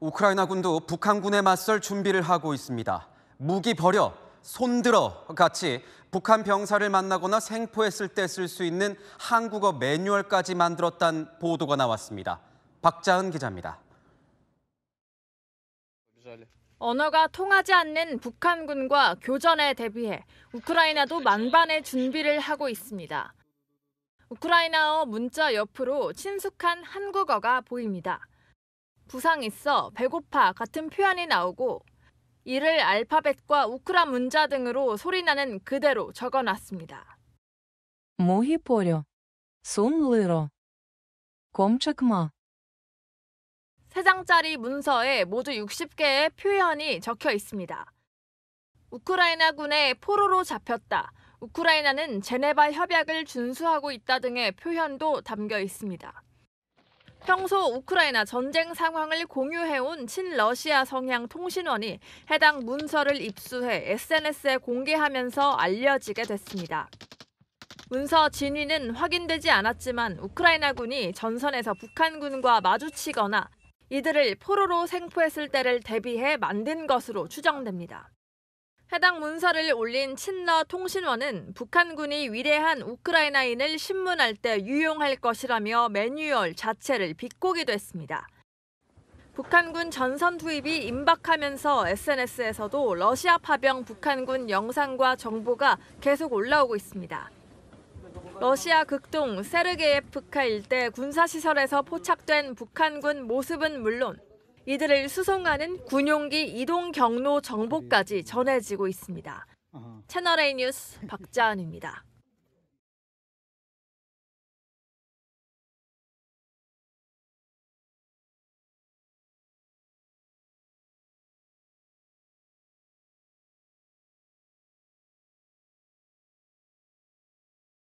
우크라이나군도 북한군에 맞설 준비를 하고 있습니다. 무기 버려, 손들어 같이 북한 병사를 만나거나 생포했을 때 쓸 수 있는 한국어 매뉴얼까지 만들었다는 보도가 나왔습니다. 박자은 기자입니다. 언어가 통하지 않는 북한군과 교전에 대비해 우크라이나도 만반의 준비를 하고 있습니다. 우크라이나어 문자 옆으로 친숙한 한국어가 보입니다. 부상있어, 배고파 같은 표현이 나오고 이를 알파벳과 우크라 문자 등으로 소리나는 그대로 적어놨습니다. 모히포려, 손르러, 검책마 세장짜리 문서에 모두 60개의 표현이 적혀 있습니다. 우크라이나군의 포로로 잡혔다, 우크라이나는 제네바 협약을 준수하고 있다 등의 표현도 담겨 있습니다. 평소 우크라이나 전쟁 상황을 공유해온 친러시아 성향 통신원이 해당 문서를 입수해 SNS에 공개하면서 알려지게 됐습니다. 문서 진위는 확인되지 않았지만 우크라이나군이 전선에서 북한군과 마주치거나 이들을 포로로 생포했을 때를 대비해 만든 것으로 추정됩니다. 해당 문서를 올린 친러 통신원은 북한군이 위대한 우크라이나인을 신문할 때 유용할 것이라며 매뉴얼 자체를 비꼬기도 했습니다. 북한군 전선 투입이 임박하면서 SNS에서도 러시아 파병 북한군 영상과 정보가 계속 올라오고 있습니다. 러시아 극동 세르게예프카 일대 군사시설에서 포착된 북한군 모습은 물론 이들을 수송하는 군용기 이동 경로 정보까지 전해지고 있습니다. 채널A 뉴스 박자은입니다.